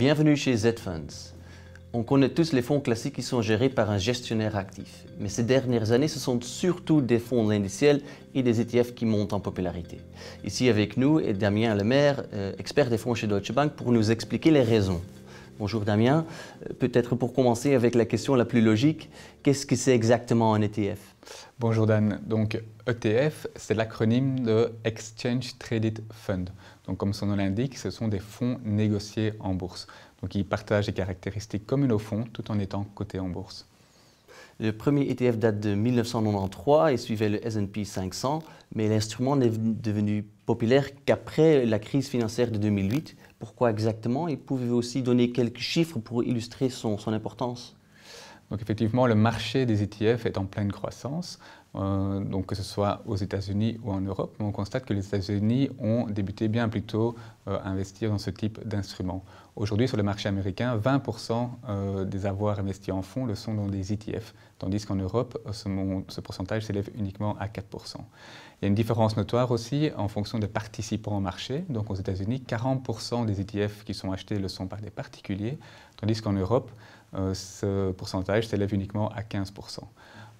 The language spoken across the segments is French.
Bienvenue chez Z-Funds. On connaît tous les fonds classiques qui sont gérés par un gestionnaire actif, mais ces dernières années, ce sont surtout des fonds indiciels et des ETF qui montent en popularité. Ici avec nous est Damien Lemaire, euh, expert des fonds chez Deutsche Bank, pour nous expliquer les raisons. Bonjour Damien. Euh, peut-être pour commencer avec la question la plus logique, qu'est-ce que c'est exactement un ETF Bonjour Dan. Donc ETF, c'est l'acronyme de Exchange Traded Fund. Donc comme son nom l'indique, ce sont des fonds négociés en bourse. Donc ils partagent des caractéristiques communes au fonds tout en étant cotés en bourse. Le premier ETF date de 1993 et suivait le SP 500, mais l'instrument n'est devenu populaire qu'après la crise financière de 2008. Pourquoi exactement Et pouvez-vous aussi donner quelques chiffres pour illustrer son, importance donc effectivement, le marché des ETF est en pleine croissance. Euh, donc que ce soit aux États-Unis ou en Europe, on constate que les États-Unis ont débuté bien plus tôt euh, à investir dans ce type d'instruments. Aujourd'hui, sur le marché américain, 20% euh, des avoirs investis en fonds le sont dans des ETF, tandis qu'en Europe, ce, ce pourcentage s'élève uniquement à 4%. Il y a une différence notoire aussi en fonction des participants au marché. Donc aux États-Unis, 40% des ETF qui sont achetés le sont par des particuliers, tandis qu'en Europe, ce pourcentage s'élève uniquement à 15%.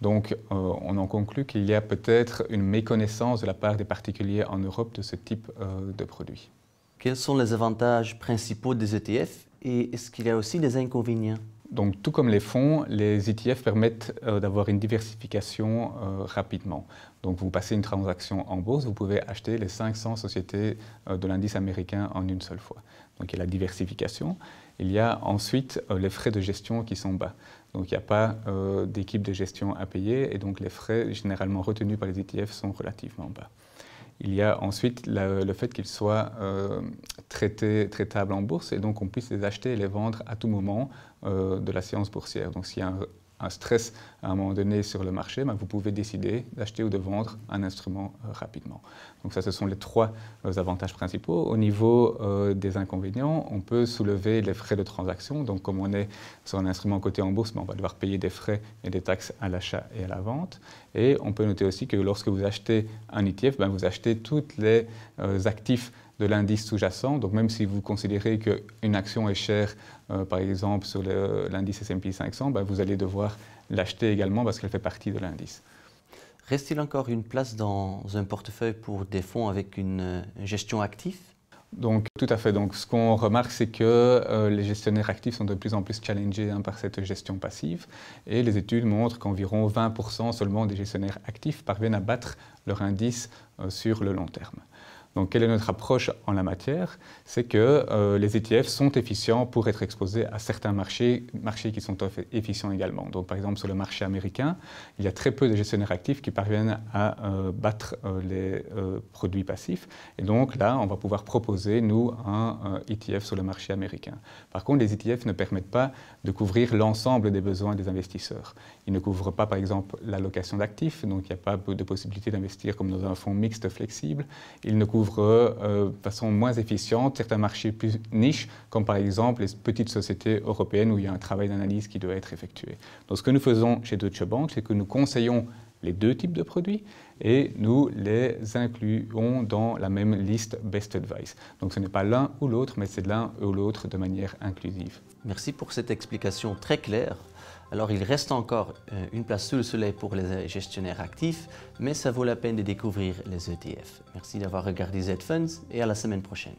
Donc euh, on en conclut qu'il y a peut-être une méconnaissance de la part des particuliers en Europe de ce type euh, de produit. Quels sont les avantages principaux des ETF et est-ce qu'il y a aussi des inconvénients donc, tout comme les fonds, les ETF permettent euh, d'avoir une diversification euh, rapidement. Donc, vous passez une transaction en bourse, vous pouvez acheter les 500 sociétés euh, de l'indice américain en une seule fois. Donc, il y a la diversification. Il y a ensuite les frais de gestion qui sont bas. Donc, il n'y a pas d'équipe de gestion à payer et donc les frais généralement retenus par les ETF sont relativement bas. Il y a ensuite le fait qu'ils soient traité, traitables en bourse et donc on puisse les acheter et les vendre à tout moment euh, de la séance boursière. Donc s'il y a un, stress à un moment donné sur le marché, ben, vous pouvez décider d'acheter ou de vendre un instrument euh, rapidement. Donc ça, ce sont les trois euh, avantages principaux. Au niveau des inconvénients, on peut soulever les frais de transaction. Donc comme on est sur un instrument coté en bourse, ben, on va devoir payer des frais et des taxes à l'achat et à la vente. Et on peut noter aussi que lorsque vous achetez un ETF, ben, vous achetez tous les actifs de l'indice sous-jacent. Donc même si vous considérez qu'une action est chère, euh, par exemple sur l'indice S&P 500, ben, vous allez devoir l'acheter également parce qu'elle fait partie de l'indice. Reste-t-il encore une place dans un portefeuille pour des fonds avec une gestion active donc, tout à fait. Donc, ce qu'on remarque, c'est que euh, les gestionnaires actifs sont de plus en plus challengés hein, par cette gestion passive. Et les études montrent qu'environ 20% seulement des gestionnaires actifs parviennent à battre leur indice euh, sur le long terme. Donc, quelle est notre approche en la matière C'est que euh, les ETF sont efficients pour être exposés à certains marchés, marchés qui sont efficients également. Donc, par exemple, sur le marché américain, il y a très peu de gestionnaires actifs qui parviennent à euh, battre euh, les produits passifs. Et donc, là, on va pouvoir proposer, nous, un ETF e sur le marché américain. Par contre, les ETF ne permettent pas de couvrir l'ensemble des besoins des investisseurs. Ils ne couvrent pas, par exemple, l'allocation d'actifs, donc il n'y a pas de possibilité d'investir comme dans un fonds mixte flexible. Ils ne euh, de façon moins efficiente certains marchés plus niches, comme par exemple les petites sociétés européennes où il y a un travail d'analyse qui doit être effectué. Donc ce que nous faisons chez Deutsche Bank, c'est que nous conseillons les deux types de produits et nous les incluons dans la même liste Best Advice. Donc ce n'est pas l'un ou l'autre, mais c'est l'un ou l'autre de manière inclusive. Merci pour cette explication très claire. Alors il reste encore euh, une place sous le soleil pour les euh, gestionnaires actifs, mais ça vaut la peine de découvrir les ETF. Merci d'avoir regardé Z-Funds et à la semaine prochaine.